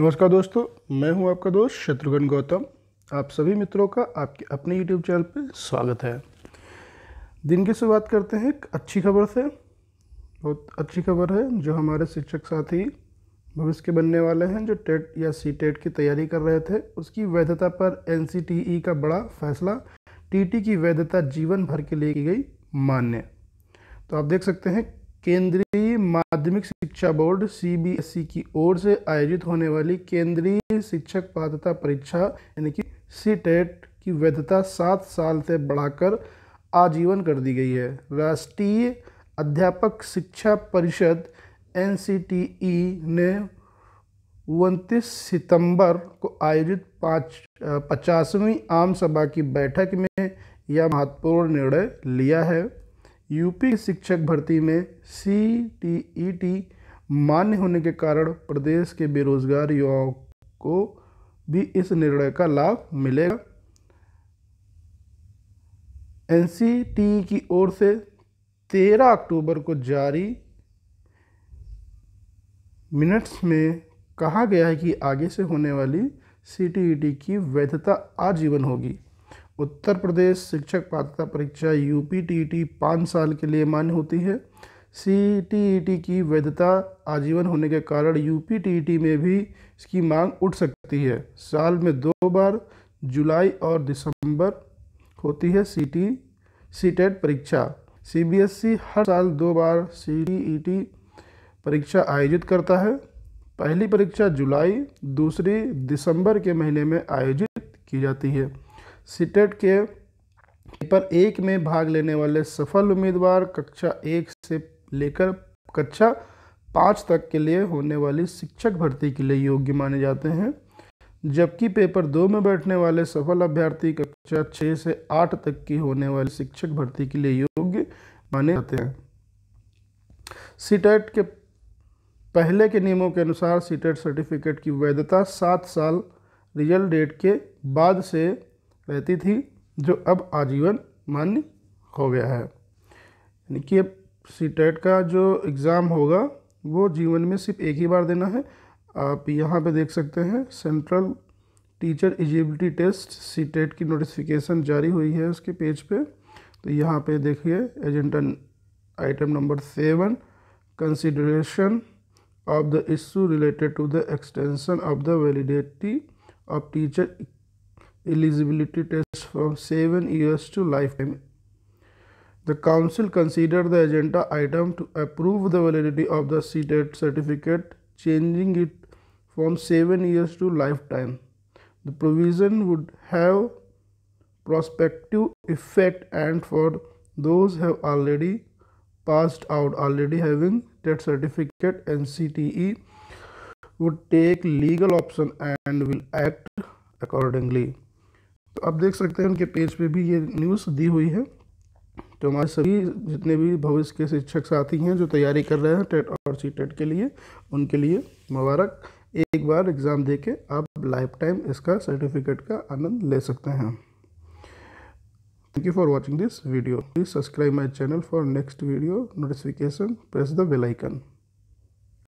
नमस्कार दोस्तों मैं हूं आपका दोस्त शत्रुघ्न गौतम आप सभी मित्रों का आपके अपने यूट्यूब चैनल पर स्वागत है दिन की शुरुआत करते हैं एक अच्छी खबर से बहुत अच्छी खबर है जो हमारे शिक्षक साथी भविष्य के बनने वाले हैं जो टेट या सी टेट की तैयारी कर रहे थे उसकी वैधता पर एन e का बड़ा फैसला टी की वैधता जीवन भर के लिए की गई मान्य तो आप देख सकते हैं केंद्रीय माध्यमिक शिक्षा बोर्ड सीबीएसई e की ओर से आयोजित होने वाली केंद्रीय शिक्षक पात्रता परीक्षा यानी कि सी e की वैधता सात साल से बढ़ाकर आजीवन कर दी गई है राष्ट्रीय अध्यापक शिक्षा परिषद एन e ने उनतीस सितंबर को आयोजित पाँच पचासवीं आम सभा की बैठक में यह महत्वपूर्ण निर्णय लिया है यूपी शिक्षक भर्ती में सी टी ई टी मान्य होने के कारण प्रदेश के बेरोजगार युवाओं को भी इस निर्णय का लाभ मिलेगा एन की ओर से 13 अक्टूबर को जारी मिनट्स में कहा गया है कि आगे से होने वाली सी की वैधता आजीवन होगी उत्तर प्रदेश शिक्षक पात्रता परीक्षा यू पी टी टी पाँच साल के लिए मान्य होती है सी टी टी ई की वैधता आजीवन होने के कारण यू पी टी टी में भी इसकी मांग उठ सकती है साल में दो बार जुलाई और दिसंबर होती है सी टी सी टेट परीक्षा सी बी एस ई हर साल दो बार सी टी टी ई परीक्षा आयोजित करता है पहली परीक्षा जुलाई दूसरी दिसंबर के महीने में आयोजित की जाती है सीटेट के पेपर एक में भाग लेने वाले सफल उम्मीदवार कक्षा एक से लेकर कक्षा पाँच तक के लिए होने वाली शिक्षक भर्ती के लिए योग्य माने जाते हैं जबकि पेपर दो में बैठने वाले सफल अभ्यर्थी कक्षा छः से आठ तक की होने वाली शिक्षक भर्ती के लिए योग्य माने जाते हैं सीटेट के पहले के नियमों के अनुसार सीटेट सर्टिफिकेट की वैधता सात साल रिजल्ट डेट के बाद से रहती थी जो अब आजीवन मान्य हो गया है यानी कि अब सी e का जो एग्ज़ाम होगा वो जीवन में सिर्फ एक ही बार देना है आप यहाँ पे देख सकते हैं central teacher eligibility test C TET की नोटिफिकेशन जारी हुई है उसके पेज पे तो यहाँ पे देखिए agenda item number seven consideration of the issue related to the extension of the validity of teacher eligibility test from 7 years to lifetime. The council considered the agenda item to approve the validity of the CTET certificate, changing it from 7 years to lifetime. The provision would have prospective effect and for those have already passed out already having that certificate NCTE would take legal option and will act accordingly. तो आप देख सकते हैं उनके page पे भी ये news दी हुई है तो हमारे सभी जितने भी भविष्य के शिक्षक साथी हैं जो तैयारी कर रहे हैं टेट और सी टेट के लिए उनके लिए मुबारक एक बार एग्ज़ाम दे के आप लाइफ टाइम इसका सर्टिफिकेट का आनंद ले सकते हैं thank you for watching this video please subscribe my channel for next video notification press the bell icon